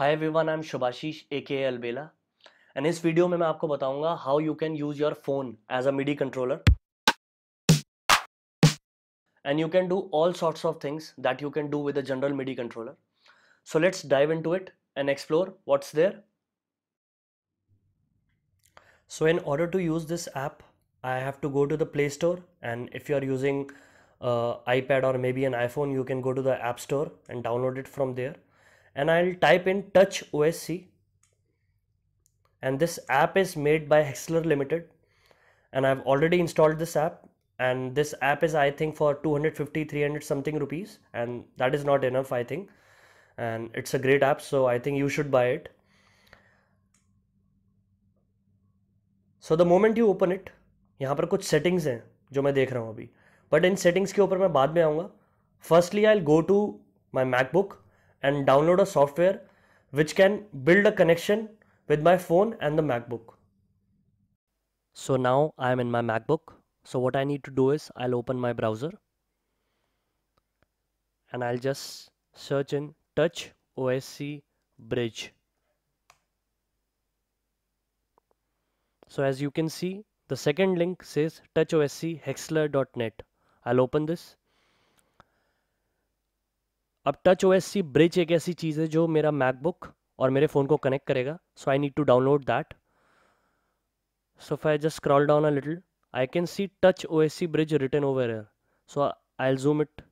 Hi everyone I am शुभाशीष ए के अलबेला and इस video में मैं आपको बताऊंगा how you can use your phone as a MIDI controller and you can do all sorts of things that you can do with a general MIDI controller so let's dive dive into it and explore what's there So in order to use this app, I have to go to the Play Store and if you are using an uh, iPad or maybe an iPhone, you can go to the App Store and download it from there and I'll type in touch OSC and this app is made by Hexler Limited and I've already installed this app and this app is I think for 250 300 something rupees and that is not enough I think and it's a great app so I think you should buy it so the moment you open it यहाँ पर कुछ settings हैं जो मैं देख रहा हूँ अभी बट इन सेटिंग्स के ऊपर मैं बाद में आऊँगा firstly I go to my MacBook and download a software which can build a connection with my phone and the MacBook. So now I am in my MacBook. So what I need to do is I'll open my browser and I'll just search in touch OSC bridge. So as you can see, the second link says touchoschexler.net. I'll open this अब Touch O S C Bridge एक ऐसी चीज़ है जो मेरा MacBook और मेरे phone को connect करेगा so I need to download that so फ I just scroll down a little I can see Touch O S C Bridge return over air so I zoom it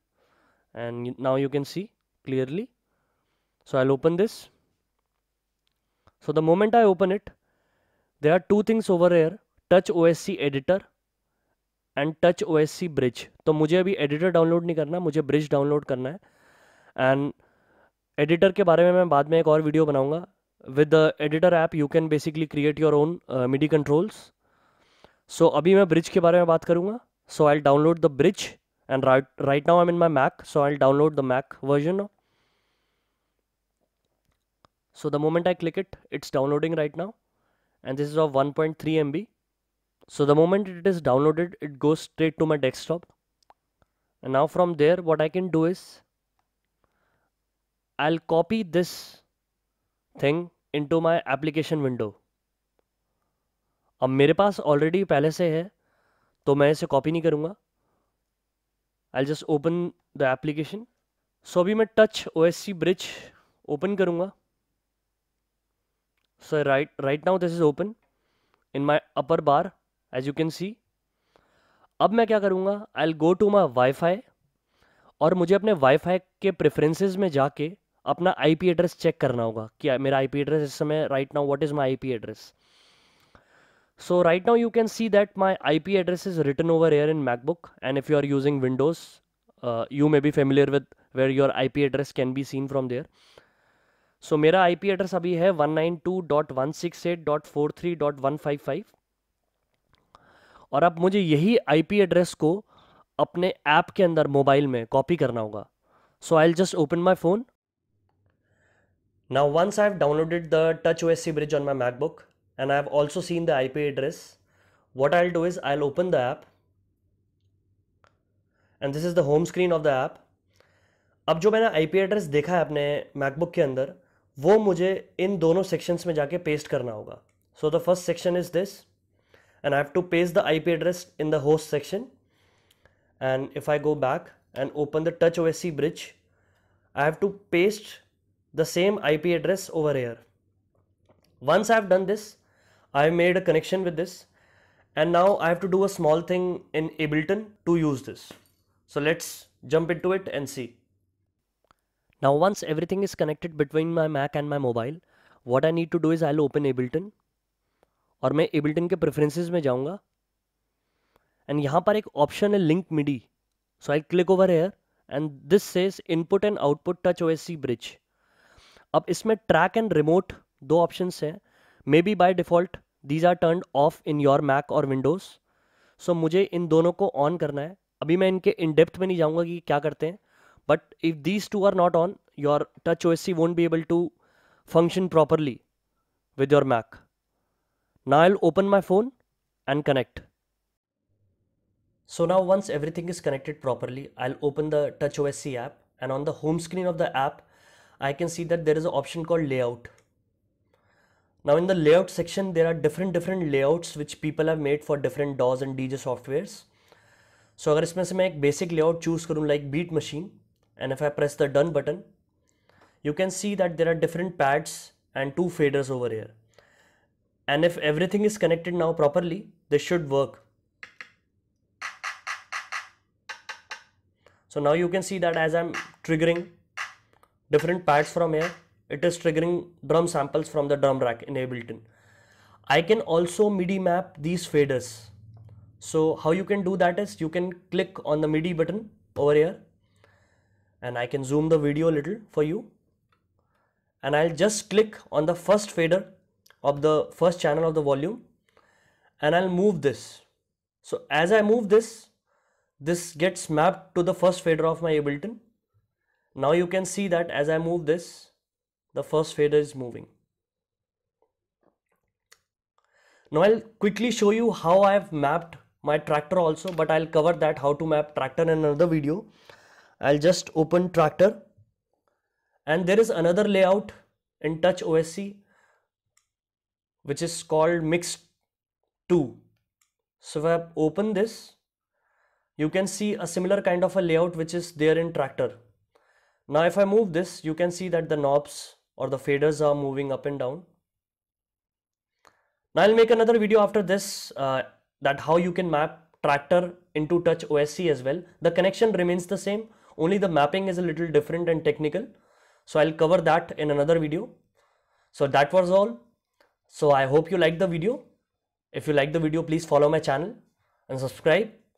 and now you can see clearly so I open this so the moment I open it there are two things over air Touch O S C editor and Touch O S C Bridge तो मुझे अभी editor download नहीं करना मुझे bridge download करना है and editor के बारे में मैं बाद में एक और वीडियो बनाऊंगा with the editor app you can basically create your own MIDI controls so अभी मैं ब्रिज के बारे में बात करूंगा so I download the bridge and right right now I mean my Mac so I download the Mac version so the moment I click it it's downloading right now and this is of one point three M B so the moment it is downloaded it goes straight to my desktop and now from there what I can do is I'll copy this thing into my application window. अब मेरे पास already पहले से है तो मैं इसे copy नहीं करूँगा I just open the application so अभी मैं Touch O S C Bridge open करूँगा so right right now this is open in my upper bar as you can see अब मैं क्या करूँगा I'll go to my Wi-Fi और मुझे अपने वाई फाई के प्रेफरेंसेज में जाके अपना आईपी एड्रेस चेक करना होगा कि मेरा आईपी एड्रेस इस समय right now what is my IP address so right now you can see that my IP address is written over here in MacBook and if you are using Windows uh, you may be familiar with where your IP address can be seen from there so मेरा IP address अभी है 192.168.43.155 और अब मुझे यही IP address को अपने app के अंदर मोबाइल में कॉपी करना होगा so I just open my phone Now once I have downloaded the touch OSC bridge on my MacBook and I have also seen the IP address, what I'll do is I'll open the app and this is the home screen of the app. अब जो मैंने IP address देखा है अपने MacBook के अंदर वो मुझे इन दोनों sections में जाके paste करना होगा So the first section is this. And I have to paste the IP address in the host section. and if I go back and open the touch OSC bridge I have to paste the same IP address over here. Once I've done this, I have made a connection with this and now I have to do a small thing in Ableton to use this. So let's jump into it and see. Now once everything is connected between my Mac and my mobile, what I need to do is I'll open Ableton or my Ableton के preferences में जाऊंगा and यहाँ par ek option hai link MIDI. So I'll click over here and this says input and output touch OSC bridge. अब इसमें track and remote दो options हैं maybe by default these are turn off in your Mac और Windows so मुझे इन दोनों को on करना है अभी मैं इनके इन डेप्थ में नहीं जाऊंगा कि क्या करते हैं but if these two are not on your Touch O S C won't be able to function properly with your Mac ना I open my phone and connect so now once everything is connected properly I'll open the Touch O S C app and on the home screen of the app I can see that there is an option called layout. Now in the layout section, there are different different layouts which people have made for different DAWs and DJ softwares. So if I choose a basic layout choose like beat machine and if I press the done button, you can see that there are different pads and two faders over here. And if everything is connected now properly, this should work. So now you can see that as I'm triggering different pads from here it is triggering drum samples from the drum rack in Ableton I can also MIDI map these faders so how you can do that is you can click on the MIDI button over here and I can zoom the video a little for you and I'll just click on the first fader of the first channel of the volume and I'll move this so as I move this this gets mapped to the first fader of my Ableton now you can see that as i move this the first fader is moving now i'll quickly show you how i have mapped my tractor also but i'll cover that how to map tractor in another video i'll just open tractor and there is another layout in touch osc which is called mix 2 so if i open this you can see a similar kind of a layout which is there in tractor now if I move this, you can see that the knobs or the faders are moving up and down. Now I'll make another video after this uh, that how you can map tractor into touch OSC as well. The connection remains the same, only the mapping is a little different and technical. So I'll cover that in another video. So that was all. So I hope you liked the video. If you liked the video, please follow my channel and subscribe.